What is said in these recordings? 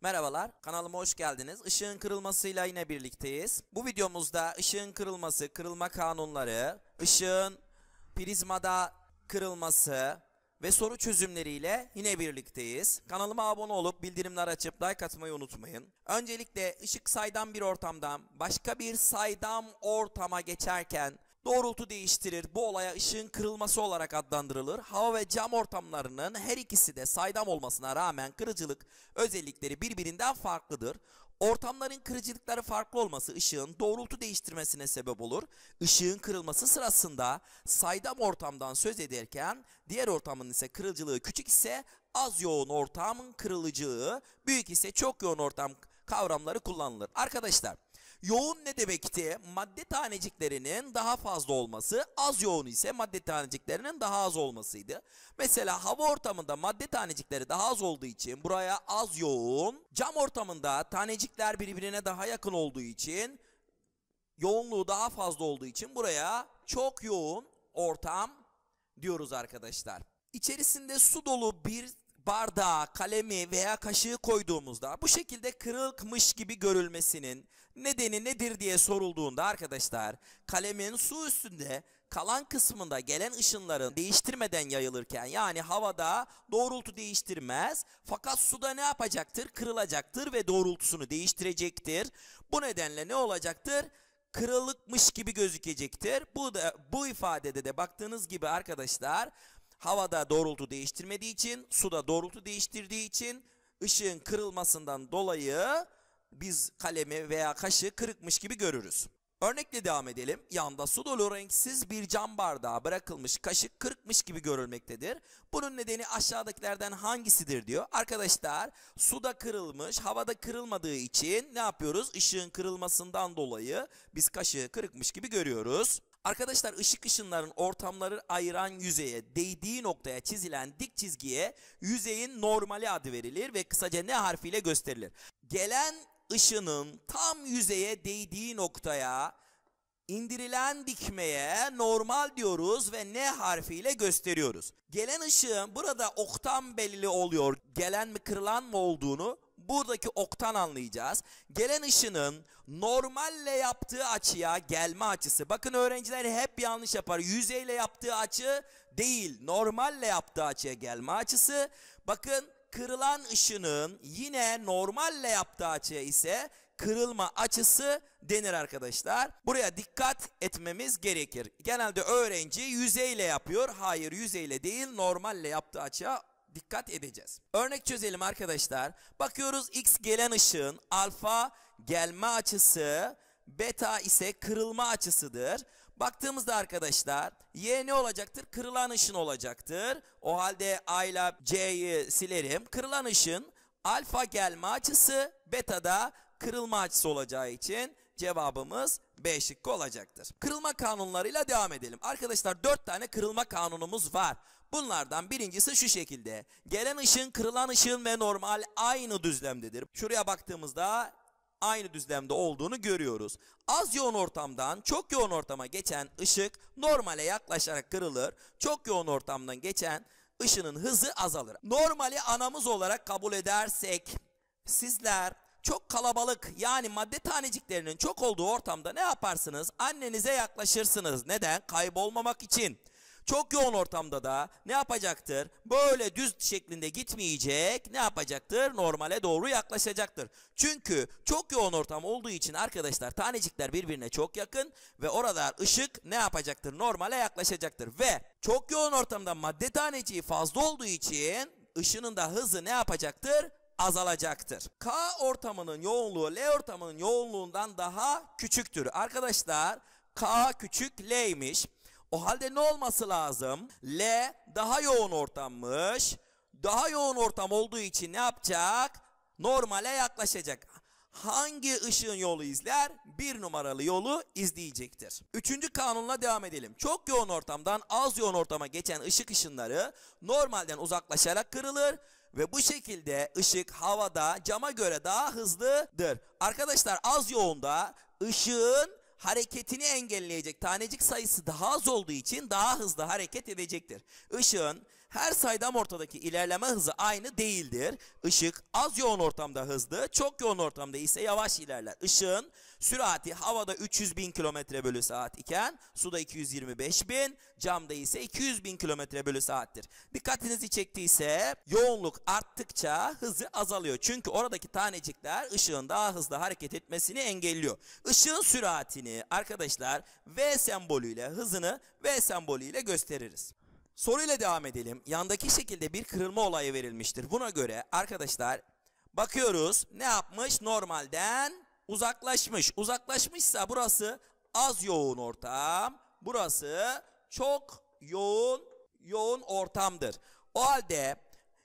Merhabalar, kanalıma hoş geldiniz. Işığın kırılmasıyla yine birlikteyiz. Bu videomuzda ışığın kırılması, kırılma kanunları, ışığın prizmada kırılması ve soru çözümleriyle yine birlikteyiz. Kanalıma abone olup bildirimler açıp like atmayı unutmayın. Öncelikle ışık saydam bir ortamdan başka bir saydam ortama geçerken Doğrultu değiştirir. Bu olaya ışığın kırılması olarak adlandırılır. Hava ve cam ortamlarının her ikisi de saydam olmasına rağmen kırıcılık özellikleri birbirinden farklıdır. Ortamların kırıcılıkları farklı olması ışığın doğrultu değiştirmesine sebep olur. Işığın kırılması sırasında saydam ortamdan söz ederken diğer ortamın ise kırıcılığı küçük ise az yoğun ortamın kırılacağı, büyük ise çok yoğun ortam kavramları kullanılır. Arkadaşlar Yoğun ne demekti? Madde taneciklerinin daha fazla olması, az yoğun ise madde taneciklerinin daha az olmasıydı. Mesela hava ortamında madde tanecikleri daha az olduğu için buraya az yoğun, cam ortamında tanecikler birbirine daha yakın olduğu için yoğunluğu daha fazla olduğu için buraya çok yoğun ortam diyoruz arkadaşlar. İçerisinde su dolu bir Bardağa kalemi veya kaşığı koyduğumuzda bu şekilde kırılmış gibi görülmesinin nedeni nedir diye sorulduğunda arkadaşlar kalemin su üstünde kalan kısmında gelen ışınların değiştirmeden yayılırken yani havada doğrultu değiştirmez fakat suda ne yapacaktır? Kırılacaktır ve doğrultusunu değiştirecektir. Bu nedenle ne olacaktır? Kırılıkmış gibi gözükecektir. Bu da bu ifadede de baktığınız gibi arkadaşlar havada doğrultu değiştirmediği için, suda doğrultu değiştirdiği için ışığın kırılmasından dolayı biz kalemi veya kaşı kırıkmış gibi görürüz. Örnekle devam edelim. Yanda su dolu renksiz bir cam bardağı bırakılmış kaşık kırıkmış gibi görülmektedir. Bunun nedeni aşağıdakilerden hangisidir diyor. Arkadaşlar suda kırılmış, havada kırılmadığı için ne yapıyoruz? Işığın kırılmasından dolayı biz kaşığı kırıkmış gibi görüyoruz. Arkadaşlar ışık ışınların ortamları ayıran yüzeye değdiği noktaya çizilen dik çizgiye yüzeyin normali adı verilir ve kısaca ne harfiyle gösterilir. Gelen ışının tam yüzeye değdiği noktaya indirilen dikmeye normal diyoruz ve N harfiyle gösteriyoruz. Gelen ışığın burada oktan belli oluyor. Gelen mi kırılan mı olduğunu buradaki oktan anlayacağız. Gelen ışının normalle yaptığı açıya gelme açısı. Bakın öğrenciler hep yanlış yapar. Yüzeyle yaptığı açı değil. Normalle yaptığı açıya gelme açısı. Bakın kırılan ışının yine normalle yaptığı açıya ise kırılma açısı denir arkadaşlar. Buraya dikkat etmemiz gerekir. Genelde öğrenci yüzeyle yapıyor. Hayır yüzeyle değil normalle yaptığı açıya dikkat edeceğiz. Örnek çözelim arkadaşlar. Bakıyoruz x gelen ışığın alfa gelme açısı, beta ise kırılma açısıdır. Baktığımızda arkadaşlar y ne olacaktır? Kırılan ışın olacaktır. O halde a ile c'yi silerim. Kırılan ışın alfa gelme açısı, beta da kırılma açısı olacağı için cevabımız B şıkkı olacaktır. Kırılma kanunlarıyla devam edelim. Arkadaşlar 4 tane kırılma kanunumuz var. Bunlardan birincisi şu şekilde. Gelen ışın, kırılan ışın ve normal aynı düzlemdedir. Şuraya baktığımızda aynı düzlemde olduğunu görüyoruz. Az yoğun ortamdan çok yoğun ortama geçen ışık normale yaklaşarak kırılır. Çok yoğun ortamdan geçen ışının hızı azalır. Normali anamız olarak kabul edersek sizler çok kalabalık yani madde taneciklerinin çok olduğu ortamda ne yaparsınız? Annenize yaklaşırsınız. Neden? Kaybolmamak için. Çok yoğun ortamda da ne yapacaktır? Böyle düz şeklinde gitmeyecek. Ne yapacaktır? Normale doğru yaklaşacaktır. Çünkü çok yoğun ortam olduğu için arkadaşlar tanecikler birbirine çok yakın ve orada ışık ne yapacaktır? Normale yaklaşacaktır ve çok yoğun ortamda madde taneciği fazla olduğu için ışının da hızı ne yapacaktır? azalacaktır. K ortamının yoğunluğu L ortamının yoğunluğundan daha küçüktür. Arkadaşlar K küçük L'ymiş. O halde ne olması lazım? L daha yoğun ortammış. Daha yoğun ortam olduğu için ne yapacak? Normale yaklaşacak. Hangi ışığın yolu izler? Bir numaralı yolu izleyecektir. Üçüncü kanunla devam edelim. Çok yoğun ortamdan az yoğun ortama geçen ışık ışınları normalden uzaklaşarak kırılır ve bu şekilde ışık havada cama göre daha hızlıdır. Arkadaşlar az yoğunda ışığın hareketini engelleyecek tanecik sayısı daha az olduğu için daha hızlı hareket edecektir. Işığın her saydam ortadaki ilerleme hızı aynı değildir. Işık az yoğun ortamda hızlı, çok yoğun ortamda ise yavaş ilerler. Işığın sürati havada 300 bin kilometre bölü saat iken suda 225 bin, camda ise 200 bin kilometre bölü saattir. Dikkatinizi çektiyse yoğunluk arttıkça hızı azalıyor. Çünkü oradaki tanecikler ışığın daha hızlı hareket etmesini engelliyor. Işığın süratini arkadaşlar V sembolüyle hızını V sembolüyle gösteririz. Soruyla devam edelim. Yandaki şekilde bir kırılma olayı verilmiştir. Buna göre arkadaşlar bakıyoruz ne yapmış? Normalden uzaklaşmış. Uzaklaşmışsa burası az yoğun ortam. Burası çok yoğun yoğun ortamdır. O halde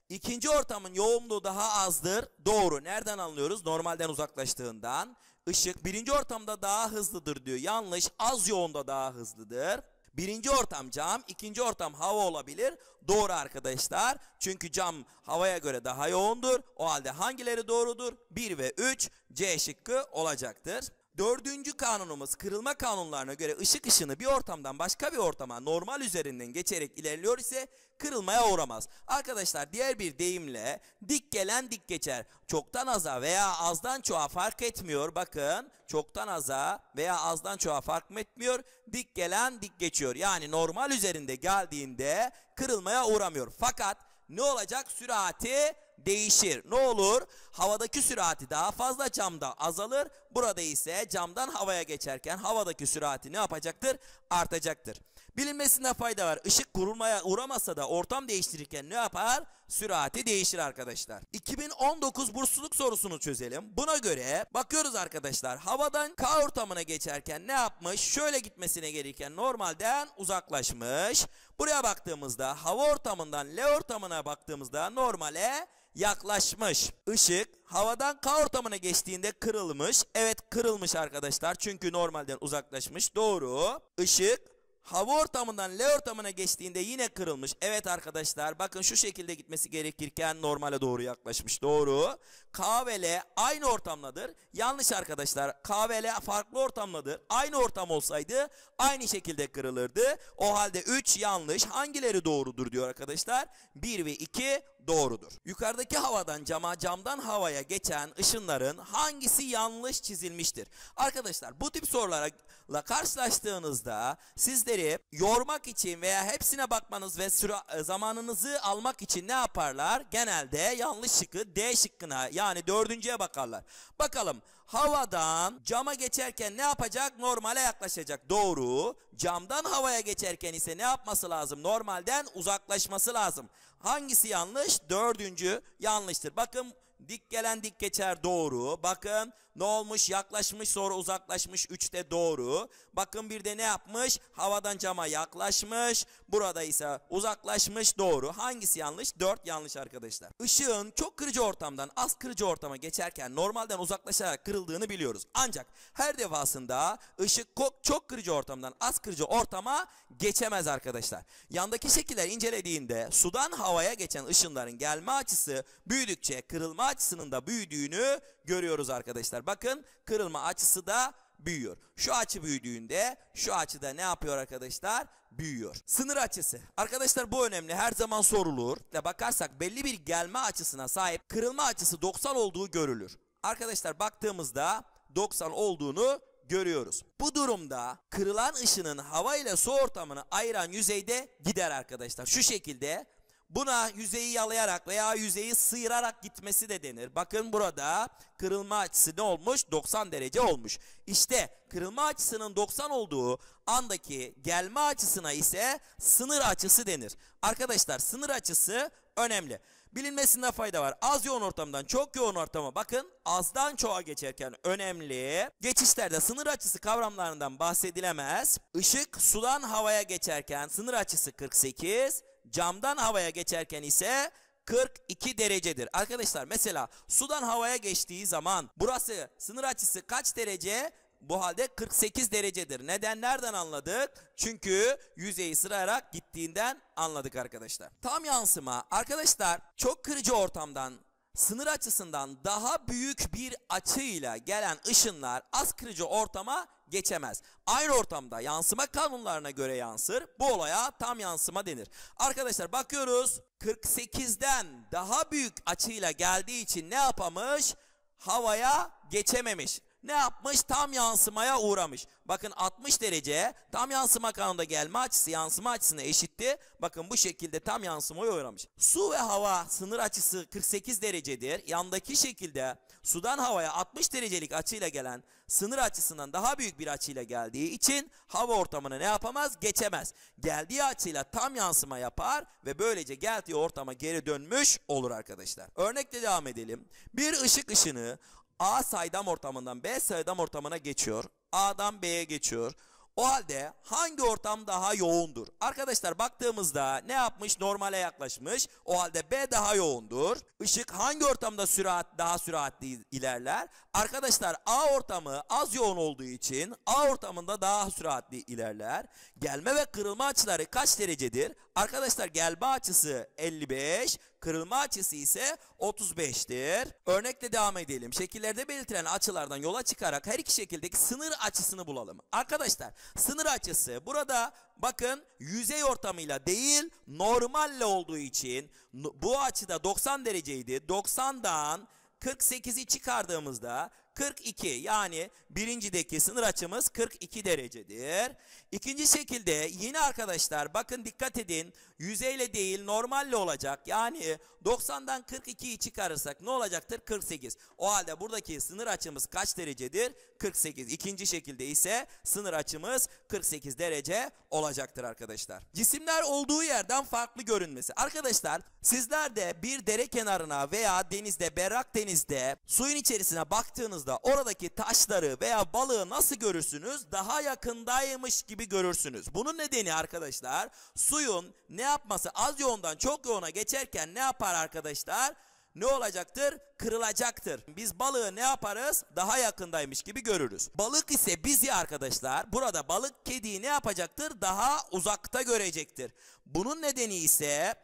ikinci ortamın yoğunluğu daha azdır. Doğru. Nereden anlıyoruz? Normalden uzaklaştığından. Işık birinci ortamda daha hızlıdır diyor. Yanlış. Az yoğunda daha hızlıdır. Birinci ortam cam, ikinci ortam hava olabilir. Doğru arkadaşlar. Çünkü cam havaya göre daha yoğundur. O halde hangileri doğrudur? 1 ve 3 C şıkkı olacaktır. Dördüncü kanunumuz kırılma kanunlarına göre ışık ışını bir ortamdan başka bir ortama normal üzerinden geçerek ilerliyor ise kırılmaya uğramaz. Arkadaşlar diğer bir deyimle dik gelen dik geçer. Çoktan aza veya azdan çoğa fark etmiyor. Bakın çoktan aza veya azdan çoğa fark etmiyor. Dik gelen dik geçiyor. Yani normal üzerinde geldiğinde kırılmaya uğramıyor. Fakat ne olacak? Sürati değişir. Ne olur? Havadaki sürati daha fazla camda azalır. Burada ise camdan havaya geçerken havadaki sürati ne yapacaktır? Artacaktır. Bilinmesinde fayda var. Işık kurulmaya uğramasa da ortam değiştirirken ne yapar? Sürati değişir arkadaşlar. 2019 bursluluk sorusunu çözelim. Buna göre bakıyoruz arkadaşlar. Havadan K ortamına geçerken ne yapmış? Şöyle gitmesine gereken normalden uzaklaşmış. Buraya baktığımızda hava ortamından L ortamına baktığımızda normale yaklaşmış. Işık havadan K ortamına geçtiğinde kırılmış. Evet kırılmış arkadaşlar. Çünkü normalden uzaklaşmış. Doğru. Işık hava ortamından L ortamına geçtiğinde yine kırılmış. Evet arkadaşlar bakın şu şekilde gitmesi gerekirken normale doğru yaklaşmış. Doğru. K ve L aynı ortamdadır. Yanlış arkadaşlar. K ve L farklı ortamdadır. Aynı ortam olsaydı aynı şekilde kırılırdı. O halde 3 yanlış. Hangileri doğrudur diyor arkadaşlar. 1 ve 2 doğrudur. Yukarıdaki havadan cama, camdan havaya geçen ışınların hangisi yanlış çizilmiştir? Arkadaşlar bu tip sorularla karşılaştığınızda sizde sizleri yormak için veya hepsine bakmanız ve süre, zamanınızı almak için ne yaparlar? Genelde yanlış şıkkı D şıkkına yani dördüncüye bakarlar. Bakalım havadan cama geçerken ne yapacak? Normale yaklaşacak. Doğru. Camdan havaya geçerken ise ne yapması lazım? Normalden uzaklaşması lazım. Hangisi yanlış? Dördüncü yanlıştır. Bakın dik gelen dik geçer doğru. Bakın ne olmuş? Yaklaşmış sonra uzaklaşmış. 3'te doğru. Bakın bir de ne yapmış? Havadan cama yaklaşmış. Burada ise uzaklaşmış doğru. Hangisi yanlış? 4 yanlış arkadaşlar. Işığın çok kırıcı ortamdan az kırıcı ortama geçerken normalden uzaklaşarak kırıldığını biliyoruz. Ancak her defasında ışık çok kırıcı ortamdan az kırıcı ortama geçemez arkadaşlar. Yandaki şekiller incelediğinde sudan havaya geçen ışınların gelme açısı büyüdükçe kırılma açısının da büyüdüğünü görüyoruz arkadaşlar. Bakın kırılma açısı da büyüyor. Şu açı büyüdüğünde şu açıda ne yapıyor arkadaşlar? Büyüyor. Sınır açısı. Arkadaşlar bu önemli. Her zaman sorulur. Ve bakarsak belli bir gelme açısına sahip kırılma açısı 90 olduğu görülür. Arkadaşlar baktığımızda 90 olduğunu görüyoruz. Bu durumda kırılan ışının hava ile su ortamını ayıran yüzeyde gider arkadaşlar. Şu şekilde Buna yüzeyi yalayarak veya yüzeyi sıyırarak gitmesi de denir. Bakın burada kırılma açısı ne olmuş? 90 derece olmuş. İşte kırılma açısının 90 olduğu andaki gelme açısına ise sınır açısı denir. Arkadaşlar sınır açısı önemli. Bilinmesinde fayda var. Az yoğun ortamdan çok yoğun ortama bakın. Azdan çoğa geçerken önemli. Geçişlerde sınır açısı kavramlarından bahsedilemez. Işık sudan havaya geçerken sınır açısı 48 camdan havaya geçerken ise 42 derecedir. Arkadaşlar mesela sudan havaya geçtiği zaman burası sınır açısı kaç derece? Bu halde 48 derecedir. Neden nereden anladık? Çünkü yüzeyi sırayarak gittiğinden anladık arkadaşlar. Tam yansıma arkadaşlar çok kırıcı ortamdan sınır açısından daha büyük bir açıyla gelen ışınlar az kırıcı ortama geçemez. Aynı ortamda yansıma kanunlarına göre yansır. Bu olaya tam yansıma denir. Arkadaşlar bakıyoruz 48'den daha büyük açıyla geldiği için ne yapamış? Havaya geçememiş ne yapmış? Tam yansımaya uğramış. Bakın 60 dereceye tam yansıma kanunda gelme açısı yansıma açısına eşitti. Bakın bu şekilde tam yansımaya uğramış. Su ve hava sınır açısı 48 derecedir. Yandaki şekilde sudan havaya 60 derecelik açıyla gelen sınır açısından daha büyük bir açıyla geldiği için hava ortamına ne yapamaz? Geçemez. Geldiği açıyla tam yansıma yapar ve böylece geldiği ortama geri dönmüş olur arkadaşlar. Örnekle devam edelim. Bir ışık ışını A saydam ortamından B saydam ortamına geçiyor. A'dan B'ye geçiyor. O halde hangi ortam daha yoğundur? Arkadaşlar baktığımızda ne yapmış? Normale yaklaşmış. O halde B daha yoğundur. Işık hangi ortamda sürat daha süratli ilerler? Arkadaşlar A ortamı az yoğun olduğu için A ortamında daha süratli ilerler. Gelme ve kırılma açıları kaç derecedir? Arkadaşlar gelme açısı 55, Kırılma açısı ise 35'tir. Örnekle devam edelim. Şekillerde belirtilen açılardan yola çıkarak her iki şekildeki sınır açısını bulalım. Arkadaşlar sınır açısı burada bakın yüzey ortamıyla değil normalle olduğu için bu açıda 90 dereceydi. 90'dan 48'i çıkardığımızda 42 yani birincideki sınır açımız 42 derecedir. İkinci şekilde yine arkadaşlar bakın dikkat edin yüzeyle değil normalle olacak. Yani 90'dan 42'yi çıkarırsak ne olacaktır? 48. O halde buradaki sınır açımız kaç derecedir? 48. İkinci şekilde ise sınır açımız 48 derece olacaktır arkadaşlar. Cisimler olduğu yerden farklı görünmesi. Arkadaşlar sizler de bir dere kenarına veya denizde berrak denizde suyun içerisine baktığınız baktığınızda oradaki taşları veya balığı nasıl görürsünüz? Daha yakındaymış gibi görürsünüz. Bunun nedeni arkadaşlar suyun ne yapması az yoğundan çok yoğuna geçerken ne yapar arkadaşlar? ne olacaktır? Kırılacaktır. Biz balığı ne yaparız? Daha yakındaymış gibi görürüz. Balık ise bizi arkadaşlar burada balık kediyi ne yapacaktır? Daha uzakta görecektir. Bunun nedeni ise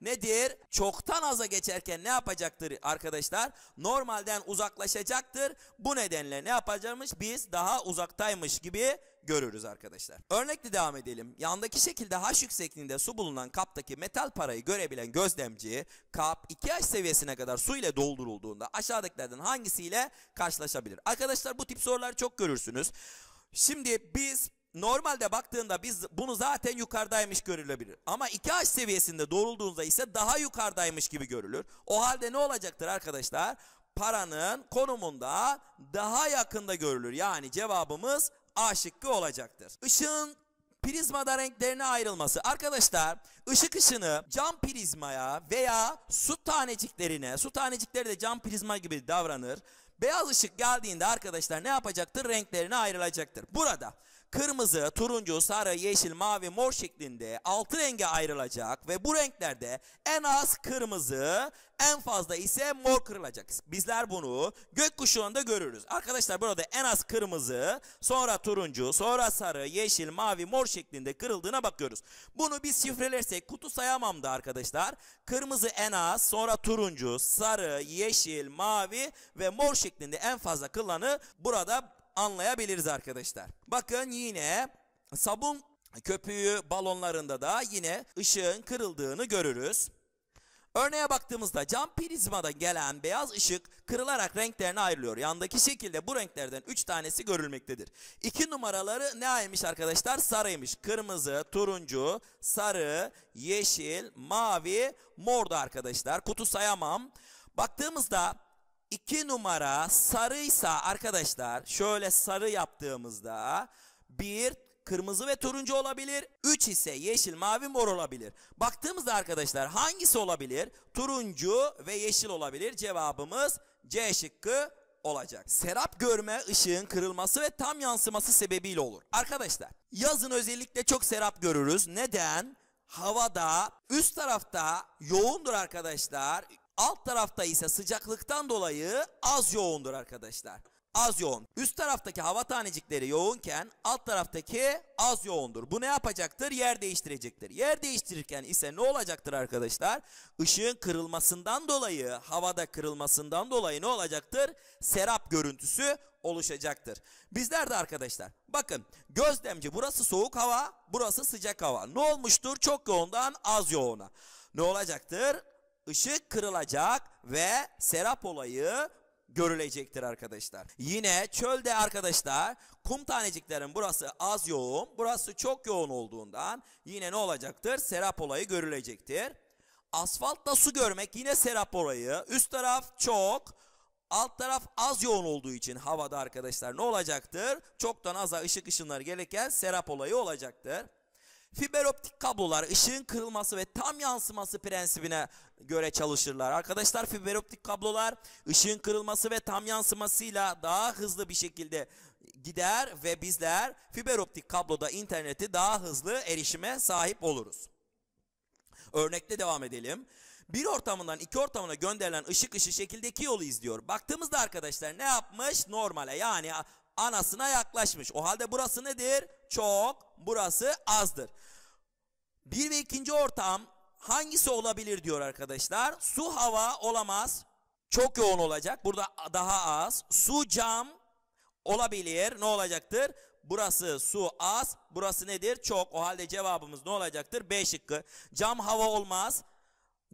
nedir? Çoktan aza geçerken ne yapacaktır arkadaşlar? Normalden uzaklaşacaktır. Bu nedenle ne yapacakmış? Biz daha uzaktaymış gibi görürüz arkadaşlar. Örnekle devam edelim. Yandaki şekilde H yüksekliğinde su bulunan kaptaki metal parayı görebilen gözlemci kap 2H seviyesine kadar su ile doldurulduğunda aşağıdakilerden hangisiyle karşılaşabilir? Arkadaşlar bu tip sorular çok görürsünüz. Şimdi biz normalde baktığında biz bunu zaten yukarıdaymış görülebilir. Ama 2H seviyesinde doğrulduğunuzda ise daha yukarıdaymış gibi görülür. O halde ne olacaktır arkadaşlar? Paranın konumunda daha yakında görülür. Yani cevabımız A şıkkı olacaktır. Işığın prizmada renklerine ayrılması. Arkadaşlar ışık ışını cam prizmaya veya su taneciklerine, su tanecikleri de cam prizma gibi davranır. Beyaz ışık geldiğinde arkadaşlar ne yapacaktır? Renklerine ayrılacaktır. Burada kırmızı, turuncu, sarı, yeşil, mavi, mor şeklinde 6 renge ayrılacak ve bu renklerde en az kırmızı, en fazla ise mor kırılacak. Bizler bunu gökkuşağında görürüz. Arkadaşlar burada en az kırmızı, sonra turuncu, sonra sarı, yeşil, mavi, mor şeklinde kırıldığına bakıyoruz. Bunu biz şifrelersek kutu sayamam arkadaşlar. Kırmızı en az, sonra turuncu, sarı, yeşil, mavi ve mor şeklinde en fazla kırılanı burada anlayabiliriz arkadaşlar. Bakın yine sabun köpüğü balonlarında da yine ışığın kırıldığını görürüz. Örneğe baktığımızda cam prizmada gelen beyaz ışık kırılarak renklerine ayrılıyor. Yandaki şekilde bu renklerden 3 tanesi görülmektedir. 2 numaraları ne aymış arkadaşlar? Sarıymış. Kırmızı, turuncu, sarı, yeşil, mavi, mordu arkadaşlar. Kutu sayamam. Baktığımızda 2 numara sarıysa arkadaşlar şöyle sarı yaptığımızda 1 kırmızı ve turuncu olabilir. 3 ise yeşil, mavi, mor olabilir. Baktığımızda arkadaşlar hangisi olabilir? Turuncu ve yeşil olabilir. Cevabımız C şıkkı olacak. Serap görme ışığın kırılması ve tam yansıması sebebiyle olur. Arkadaşlar yazın özellikle çok serap görürüz. Neden? Havada üst tarafta yoğundur arkadaşlar. Alt tarafta ise sıcaklıktan dolayı az yoğundur arkadaşlar. Az yoğun. Üst taraftaki hava tanecikleri yoğunken alt taraftaki az yoğundur. Bu ne yapacaktır? Yer değiştirecektir. Yer değiştirirken ise ne olacaktır arkadaşlar? Işığın kırılmasından dolayı, havada kırılmasından dolayı ne olacaktır? Serap görüntüsü oluşacaktır. Bizler de arkadaşlar bakın gözlemci burası soğuk hava, burası sıcak hava. Ne olmuştur? Çok yoğundan az yoğuna. Ne olacaktır? ışık kırılacak ve serap olayı görülecektir arkadaşlar. Yine çölde arkadaşlar kum taneciklerin burası az yoğun, burası çok yoğun olduğundan yine ne olacaktır? Serap olayı görülecektir. Asfaltta su görmek yine serap olayı. Üst taraf çok, alt taraf az yoğun olduğu için havada arkadaşlar ne olacaktır? Çoktan aza ışık ışınları gelirken serap olayı olacaktır. Fiber optik kablolar ışığın kırılması ve tam yansıması prensibine göre çalışırlar. Arkadaşlar fiber optik kablolar ışığın kırılması ve tam yansımasıyla daha hızlı bir şekilde gider ve bizler fiber optik kabloda interneti daha hızlı erişime sahip oluruz. Örnekle devam edelim. Bir ortamından iki ortamına gönderilen ışık ışık şekildeki yolu izliyor. Baktığımızda arkadaşlar ne yapmış? Normale yani anasına yaklaşmış. O halde burası nedir? Çok, burası azdır. Bir ve ikinci ortam hangisi olabilir diyor arkadaşlar. Su hava olamaz. Çok yoğun olacak. Burada daha az. Su cam olabilir. Ne olacaktır? Burası su az. Burası nedir? Çok. O halde cevabımız ne olacaktır? B şıkkı. Cam hava olmaz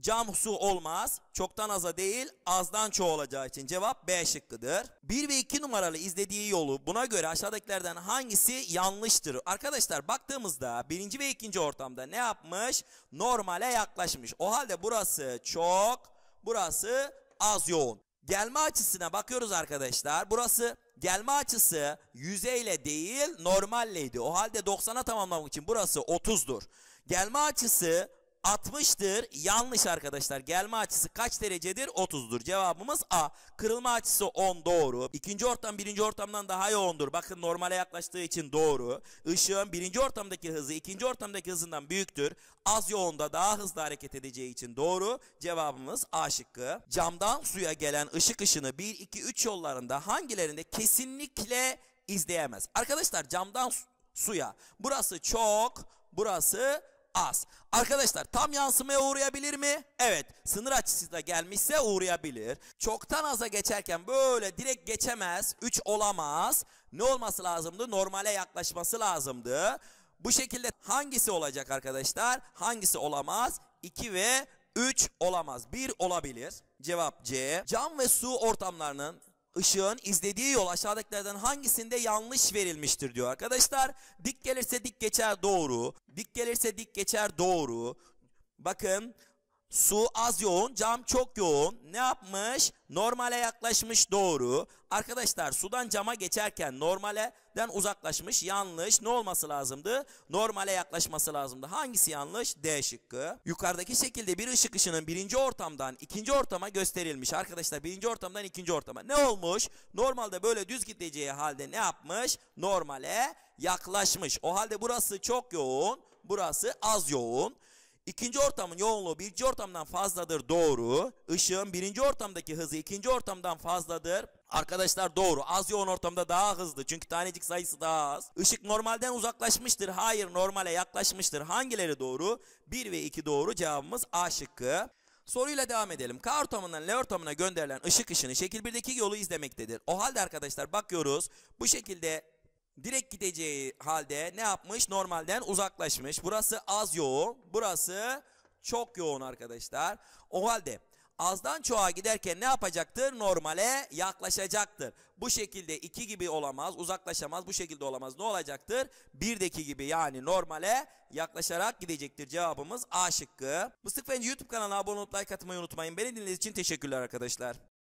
camhusu olmaz. Çoktan aza değil azdan çoğu olacağı için cevap B şıkkıdır. 1 ve 2 numaralı izlediği yolu buna göre aşağıdakilerden hangisi yanlıştır? Arkadaşlar baktığımızda 1. ve 2. ortamda ne yapmış? Normale yaklaşmış. O halde burası çok, burası az yoğun. Gelme açısına bakıyoruz arkadaşlar. Burası gelme açısı yüzeyle değil normalleydi. O halde 90'a tamamlamak için burası 30'dur. Gelme açısı 60'tır. Yanlış arkadaşlar. Gelme açısı kaç derecedir? 30'dur. Cevabımız A. Kırılma açısı 10 doğru. İkinci ortam birinci ortamdan daha yoğundur. Bakın normale yaklaştığı için doğru. Işığın birinci ortamdaki hızı ikinci ortamdaki hızından büyüktür. Az yoğunda daha hızlı hareket edeceği için doğru. Cevabımız A şıkkı. Camdan suya gelen ışık ışını 1, 2, 3 yollarında hangilerinde kesinlikle izleyemez? Arkadaşlar camdan suya. Burası çok, burası az. Arkadaşlar tam yansımaya uğrayabilir mi? Evet sınır açısıyla gelmişse uğrayabilir. Çoktan aza geçerken böyle direkt geçemez. 3 olamaz. Ne olması lazımdı? Normale yaklaşması lazımdı. Bu şekilde hangisi olacak arkadaşlar? Hangisi olamaz? 2 ve 3 olamaz. 1 olabilir. Cevap C. Cam ve su ortamlarının ışığın izlediği yol aşağıdakilerden hangisinde yanlış verilmiştir diyor arkadaşlar. Dik gelirse dik geçer doğru. Dik gelirse dik geçer doğru. Bakın Su az yoğun, cam çok yoğun. Ne yapmış? Normale yaklaşmış doğru. Arkadaşlar sudan cama geçerken normaleden uzaklaşmış yanlış. Ne olması lazımdı? Normale yaklaşması lazımdı. Hangisi yanlış? D şıkkı. Yukarıdaki şekilde bir ışık ışının birinci ortamdan ikinci ortama gösterilmiş. Arkadaşlar birinci ortamdan ikinci ortama. Ne olmuş? Normalde böyle düz gideceği halde ne yapmış? Normale yaklaşmış. O halde burası çok yoğun, burası az yoğun. İkinci ortamın yoğunluğu birinci ortamdan fazladır doğru. Işığın birinci ortamdaki hızı ikinci ortamdan fazladır. Arkadaşlar doğru. Az yoğun ortamda daha hızlı. Çünkü tanecik sayısı daha az. Işık normalden uzaklaşmıştır. Hayır normale yaklaşmıştır. Hangileri doğru? 1 ve 2 doğru cevabımız A şıkkı. Soruyla devam edelim. K ortamından L ortamına gönderilen ışık ışını şekil 1'deki yolu izlemektedir. O halde arkadaşlar bakıyoruz. Bu şekilde direkt gideceği halde ne yapmış? Normalden uzaklaşmış. Burası az yoğun. Burası çok yoğun arkadaşlar. O halde azdan çoğa giderken ne yapacaktır? Normale yaklaşacaktır. Bu şekilde 2 gibi olamaz, uzaklaşamaz, bu şekilde olamaz. Ne olacaktır? 1'deki gibi yani normale yaklaşarak gidecektir. Cevabımız A şıkkı. Mıstık Fence YouTube kanalına abone olup like atmayı unutmayın. Beni dinlediğiniz için teşekkürler arkadaşlar.